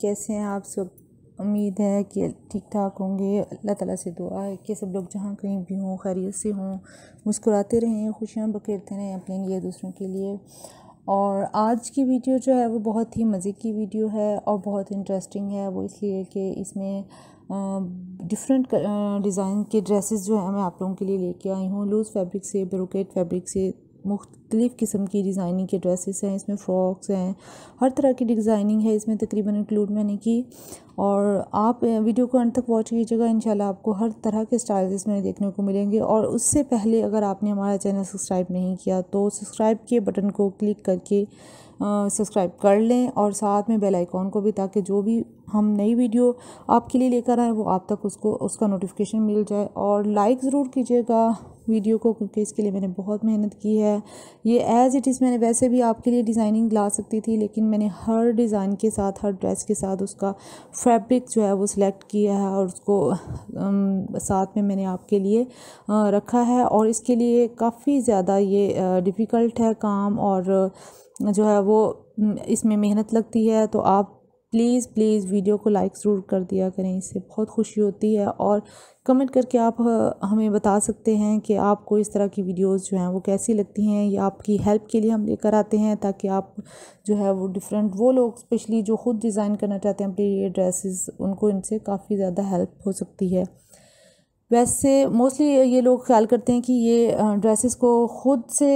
कैसे हैं आप सब उम्मीद है कि ठीक ठाक होंगे अल्लाह ताला से दुआ है कि सब लोग जहाँ कहीं भी हों खैरियत से हों मुस्कुराते रहें खुशियाँ बखेरते रहें अपने लिए दूसरों के लिए और आज की वीडियो जो है वो बहुत ही मज़े की वीडियो है और बहुत इंटरेस्टिंग है वो इसलिए कि इसमें डिफरेंट डिज़ाइन के ड्रेसेस जो है मैं आप लोगों के लिए लेके आई हूँ लूज़ फैब्रिक से ब्रोकेट फैब्रिक से मुख्तलिफ़ किस्म की डिज़ाइनिंग के ड्रेसेस हैं इसमें फ़्रॉक्स हैं हर तरह की डिज़ाइनिंग है इसमें तकरीबन इंक्लूड मैंने की और आप वीडियो को अंत तक वॉच कीजिएगा इंशाल्लाह आपको हर तरह के स्टाइल इसमें देखने को मिलेंगे और उससे पहले अगर आपने हमारा चैनल सब्सक्राइब नहीं किया तो सब्सक्राइब किए बटन को क्लिक करके सब्सक्राइब कर लें और साथ में बेल आइकॉन को भी ताकि जो भी हम नई वीडियो आपके लिए लेकर आए वो आप तक उसको उसका नोटिफिकेशन मिल जाए और लाइक ज़रूर कीजिएगा वीडियो को क्योंकि इसके लिए मैंने बहुत मेहनत की है ये एज़ इट इज़ मैंने वैसे भी आपके लिए डिज़ाइनिंग ला सकती थी लेकिन मैंने हर डिज़ाइन के साथ हर ड्रेस के साथ उसका फैब्रिक जो है वो सिलेक्ट किया है और उसको um, साथ में मैंने आपके लिए रखा है और इसके लिए काफ़ी ज़्यादा ये डिफ़िकल्ट है काम और जो है वो इसमें मेहनत लगती है तो आप प्लीज़ प्लीज़ वीडियो को लाइक ज़रूर कर दिया करें इससे बहुत खुशी होती है और कमेंट करके आप हमें बता सकते हैं कि आपको इस तरह की वीडियोस जो हैं वो कैसी लगती हैं या आपकी हेल्प के लिए हम लेकर आते हैं ताकि आप जो है वो डिफरेंट वो लोग स्पेशली जो ख़ुद डिज़ाइन करना चाहते हैं अपने ये ड्रेसेस उनको इनसे काफ़ी ज़्यादा हेल्प हो सकती है वैसे मोस्टली ये लोग ख्याल करते हैं कि ये ड्रेसेस को ख़ुद से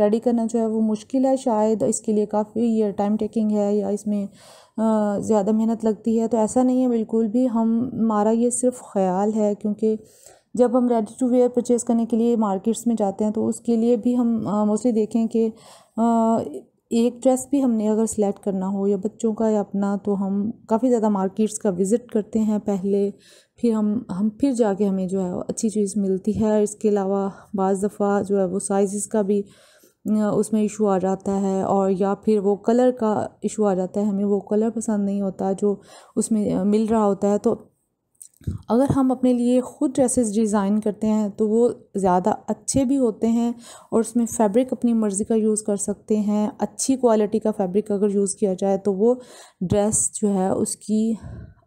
रेडी करना जो है वो मुश्किल है शायद इसके लिए काफ़ी ये टाइम टेकिंग है या इसमें ज़्यादा मेहनत लगती है तो ऐसा नहीं है बिल्कुल भी हम हमारा ये सिर्फ ख्याल है क्योंकि जब हम रेडी टू वेयर परचेज़ करने के लिए मार्केट्स में जाते हैं तो उसके लिए भी हम मोस्टली देखें कि एक ड्रेस भी हमने अगर सेलेक्ट करना हो या बच्चों का या अपना तो हम काफ़ी ज़्यादा मार्केट्स का विज़िट करते हैं पहले फिर हम हम फिर जाके हमें जो है अच्छी चीज़ मिलती है इसके अलावा बज़ दफ़ा जो है वो साइज़ का भी उसमें इशू आ जाता है और या फिर वो कलर का इशू आ जाता है हमें वो कलर पसंद नहीं होता जो उसमें मिल रहा होता है तो अगर हम अपने लिए ख़ुद ड्रेसेस डिज़ाइन करते हैं तो वो ज़्यादा अच्छे भी होते हैं और उसमें फ़ैब्रिक अपनी मर्ज़ी का यूज़ कर सकते हैं अच्छी क्वालिटी का फ़ैब्रिक अगर यूज़ किया जाए तो वो ड्रेस जो है उसकी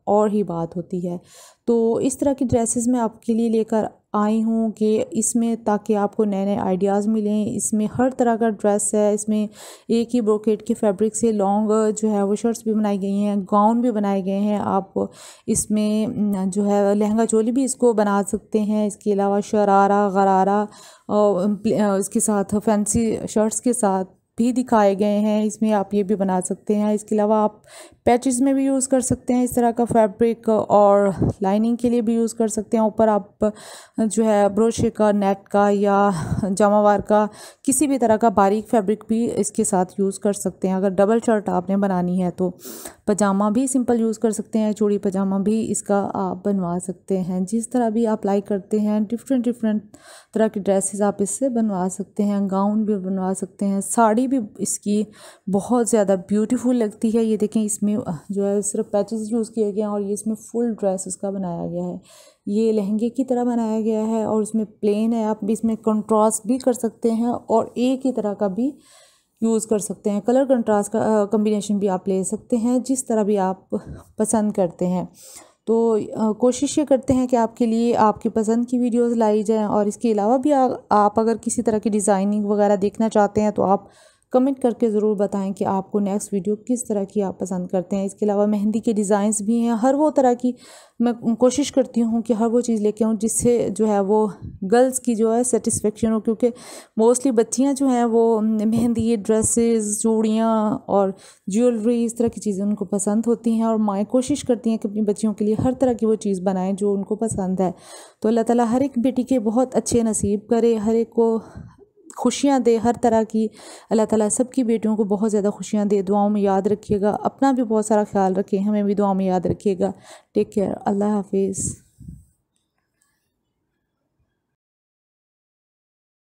और ही बात होती है तो इस तरह की ड्रेसेस मैं आपके लिए लेकर आई हूँ कि इसमें ताकि आपको नए नए आइडियाज़ मिलें इसमें हर तरह का ड्रेस है इसमें एक ही ब्रोकेट के फैब्रिक से लॉन्ग जो है वो शर्ट्स भी बनाई गई हैं गाउन भी बनाए गए हैं आप इसमें जो है लहंगा चोली भी इसको बना सकते हैं इसके अलावा शरारा गरारा और इसके साथ फैंसी शर्ट्स के साथ भी दिखाए गए हैं इसमें आप ये भी बना सकते हैं इसके अलावा आप पैचेस में भी यूज़ कर सकते हैं इस तरह का फैब्रिक और लाइनिंग के लिए भी यूज़ कर सकते हैं ऊपर आप जो है ब्रोशे का नेट का या जामावार का किसी भी तरह का बारीक फैब्रिक भी इसके साथ यूज़ कर सकते हैं अगर डबल शर्ट आपने बनानी है तो पजामा भी सिंपल यूज़ कर सकते हैं चूड़ी पजामा भी इसका आप बनवा सकते हैं जिस तरह भी आप लाइक करते हैं डिफरेंट डिफरेंट तरह की ड्रेसेस आप इससे बनवा सकते हैं गाउन भी बनवा सकते हैं साड़ी साड़ी भी इसकी बहुत ज़्यादा ब्यूटीफुल लगती है ये देखें इसमें जो है सिर्फ पैचेस यूज़ किए गए हैं और ये इसमें फुल ड्रेस इसका बनाया गया है ये लहंगे की तरह बनाया गया है और इसमें प्लेन है आप भी इसमें कंट्रास्ट भी कर सकते हैं और एक ही तरह का भी यूज़ कर सकते हैं कलर कंट्रास्ट का कम्बिनेशन भी आप ले सकते हैं जिस तरह भी आप पसंद करते हैं तो कोशिश ये करते हैं कि आपके लिए आपकी पसंद की वीडियोस लाई जाएं और इसके अलावा भी आ, आप अगर किसी तरह की डिज़ाइनिंग वगैरह देखना चाहते हैं तो आप कमेंट करके ज़रूर बताएं कि आपको नेक्स्ट वीडियो किस तरह की आप पसंद करते हैं इसके अलावा मेहंदी के डिज़ाइंस भी हैं हर वो तरह की मैं कोशिश करती हूँ कि हर वो चीज़ लेके आऊँ जिससे जो है वो गर्ल्स की जो है सेटिस्फेक्शन हो क्योंकि मोस्टली बच्चियाँ जो हैं वो मेहंदी ड्रेसेस चूड़ियाँ और ज्वेलरी इस तरह की चीज़ें उनको पसंद होती हैं और माएँ कोशिश करती हैं कि अपनी बच्चियों के लिए हर तरह की वो चीज़ बनाएं जो उनको पसंद है तो अल्लाह ताली हर एक बेटी के बहुत अच्छे नसीब करे हर एक को खुशियाँ दे हर तरह की अल्लाह ताला सबकी बेटियों को बहुत ज़्यादा खुशियाँ दे दुआओं में याद रखिएगा अपना भी बहुत सारा ख्याल रखें हमें भी दुआ में याद रखिएगा टेक केयर अल्लाह हाफिज़